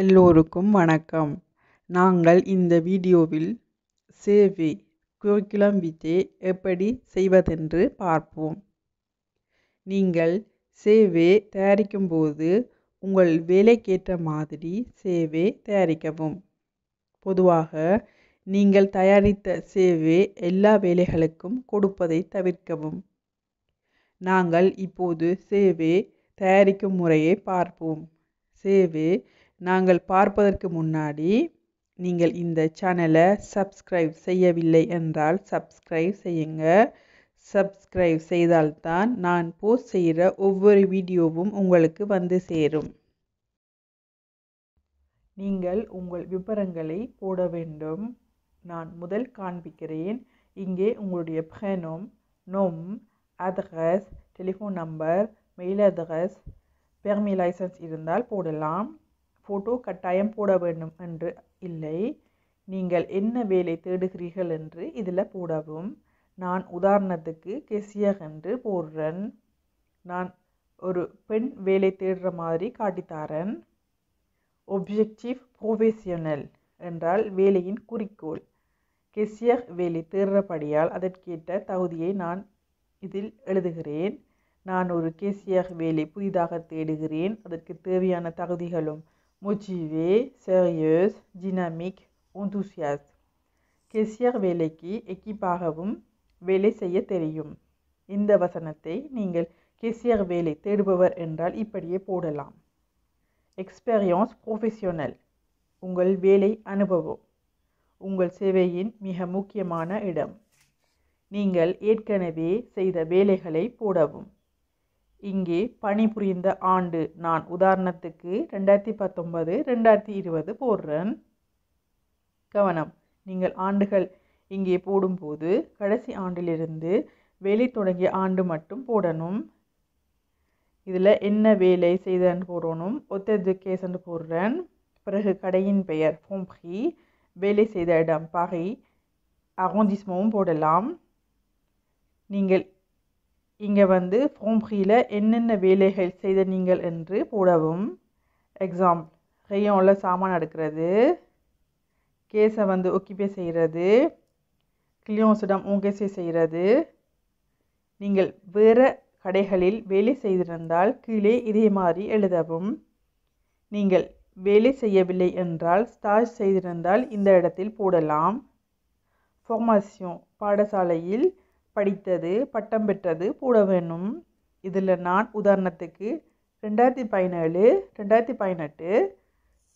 எல்லோருக்கும் வணக்கம் நாங்கள் இந்த வீடியோவில் சேவை குயோக்கிலம் வித்தே எப்படி செய்வதென்று பார்ப்போம் நீங்கள் சேவை தயாரிக்கும்போது உங்கள் வேலைக்கேற்ற மாதிரி சேவை தயாரிக்கவும் பொதுவாக நீங்கள் தயாரித்த சேவை எல்லா வேலைகளுக்கும் கொடுப்பதை தவிர்க்கவும் நாங்கள் இப்போது சேவை தயாரிக்கும் முறையை பார்ப்போம் சேவை நாங்கள் பார்ப்பதற்கு முன்னாடி நீங்கள் இந்த சேனலை சப்ஸ்கிரைப் செய்யவில்லை என்றால் சப்ஸ்கிரைப் செய்யுங்க சப்ஸ்கிரைப் செய்தால்தான் நான் போஸ்ட் செய்கிற ஒவ்வொரு வீடியோவும் உங்களுக்கு வந்து சேரும் நீங்கள் உங்கள் விவரங்களை போட வேண்டும் நான் முதல் காண்பிக்கிறேன் இங்கே உங்களுடைய பிரனோம் நோம் address telephone number mail address பெர்மி லைசன்ஸ் இருந்தால் போடலாம் ஃபோட்டோ கட்டாயம் போட வேண்டும் என்று இல்லை நீங்கள் என்ன வேலை தேடுகிறீர்கள் என்று இதில் போடவும் நான் உதாரணத்துக்கு கெசியர் என்று போடுறேன் நான் ஒரு பெண் வேலை தேடுற மாதிரி காட்டித்தாரன் ஒப்ஜெக்டிவ் ப்ரொஃபெஷனல் என்றால் வேலையின் குறிக்கோள் கெசியர் வேலை தேடுறபடியால் அதற்கேற்ற தகுதியை நான் இதில் எழுதுகிறேன் நான் ஒரு கேசியர் வேலை புதிதாக தேடுகிறேன் அதற்கு தேவையான தகுதிகளும் motivée, sérieuse, டினமிக் enthusiast. கெசியர் வேலைக்கு எக்கிப்பாகவும் வேலை செய்ய தெரியும் இந்த வசனத்தை நீங்கள் கெசியர் வேலை தேடுபவர் என்றால் இப்படியே போடலாம் எக்ஸ்பீரியன்ஸ் ப்ரொஃபெஷனல் உங்கள் வேலை அனுபவம் உங்கள் சேவையின் மிக முக்கியமான இடம் நீங்கள் ஏற்கனவே செய்த வேலைகளை போடவும் இங்கே பணிபுரிந்த ஆண்டு நான் உதாரணத்துக்கு ரெண்டாயிரத்தி பத்தொன்பது ரெண்டாயிரத்தி இருபது போடுறேன் கவனம் நீங்கள் ஆண்டுகள் இங்கே போடும்போது கடைசி ஆண்டிலிருந்து வேலை தொடங்கிய ஆண்டு மட்டும் போடணும் இதில் என்ன வேலை செய்தன்னு போடணும் ஒத்த எஜுகேஷன் போடுறேன் பிறகு கடையின் பெயர் ஃபோம்பி வேலை செய்த இடம் பகை அகோந்திஸ்மவும் போடலாம் நீங்கள் இங்கே வந்து ஃபார்ம் ஃபீல என்னென்ன வேலைகள் செய்த நீங்கள் என்று போடவும் எக்ஸாம்பிள் கையோனில் சாமான் அடுக்கிறது கேஸை வந்து ஒக்கிப்பே செய்கிறது கிளியோசிடம் ஓகேசே செய்கிறது நீங்கள் வேறு கடைகளில் வேலை செய்திருந்தால் கீழே இதே மாதிரி எழுதவும் நீங்கள் வேலை செய்யவில்லை என்றால் ஸ்டாஜ் செய்திருந்தால் இந்த இடத்தில் போடலாம் ஃபார்மேஷன் பாடசாலையில் படித்தது பட்டம் பெற்றது போட வேணும் இதில் நான் உதாரணத்துக்கு ரெண்டாயிரத்தி பதினேழு ரெண்டாயிரத்தி பதினெட்டு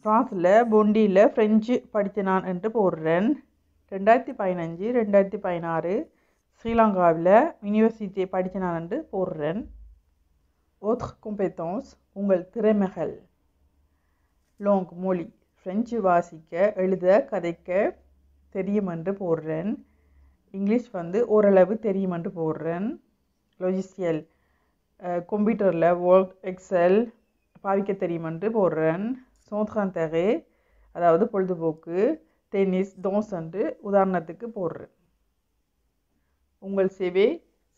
ஃப்ரான்ஸில் பொண்டியில் ஃப்ரெஞ்சு படித்த நான் என்று போடுறேன் ரெண்டாயிரத்தி பதினஞ்சு ரெண்டாயிரத்தி பதினாறு ஸ்ரீலங்காவில் யூனிவர்சிட்டியை படித்த நான் என்று போடுறேன் ஓத் கும்பேத்தோஸ் உங்கள் திறமைகள் லோங் மொழி ஃப்ரெஞ்சு வாசிக்க எழுத கதைக்க தெரியும் என்று போடுறேன் இங்கிலீஷ் வந்து ஓரளவு தெரியுமென்று போடுறேன் லொஜிஸ்டியல் கம்ப்யூட்டரில் வேர்ட் எக்ஸல் பாவிக்க தெரியுமென்று போடுறேன் சோத்காந்தகே அதாவது பொழுதுபோக்கு டென்னிஸ் தோஸ் என்று உதாரணத்துக்கு போடுறேன் உங்கள் சேவை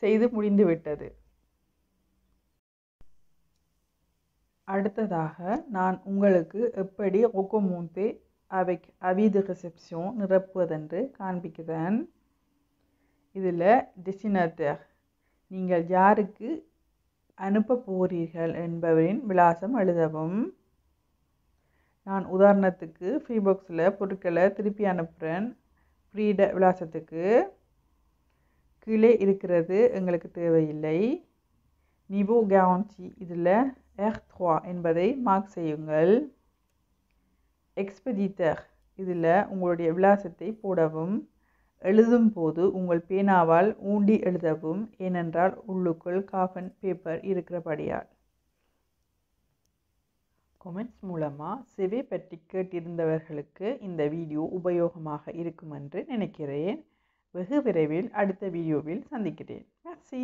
செய்து முடிந்துவிட்டது அடுத்ததாக நான் உங்களுக்கு எப்படி ஒக்கோமூந்தே அவைக் அவிது ரிசெப்ஷன் நிரப்புவதென்று காண்பிக்கிறேன் இதில் டெஸ்டினேட்டர் நீங்கள் யாருக்கு அனுப்ப போகிறீர்கள் என்பவரின் விலாசம் எழுதவும் நான் உதாரணத்துக்கு ஃப்ரீ பாக்ஸில் பொருட்களை திருப்பி அனுப்புகிறேன் ஃப்ரீட விலாசத்துக்கு கீழே இருக்கிறது எங்களுக்கு தேவையில்லை நிவோ கேவன்சி இதில் எஹ்த்வா என்பதை மார்க் செய்யுங்கள் எக்ஸ்பெடிட்டர் இதில் உங்களுடைய விலாசத்தை போடவும் எழுதும் போது உங்கள் பேனாவால் ஊண்டி எழுதவும் ஏனென்றால் உள்ளுக்குள் காஃபன் பேப்பர் இருக்கிறபடியால் கொமெண்ட்ஸ் மூலமாக செவி பற்றி கேட்டிருந்தவர்களுக்கு இந்த வீடியோ உபயோகமாக இருக்கும் என்று நினைக்கிறேன் வெகு விரைவில் அடுத்த வீடியோவில் சந்திக்கிறேன் மெர்சி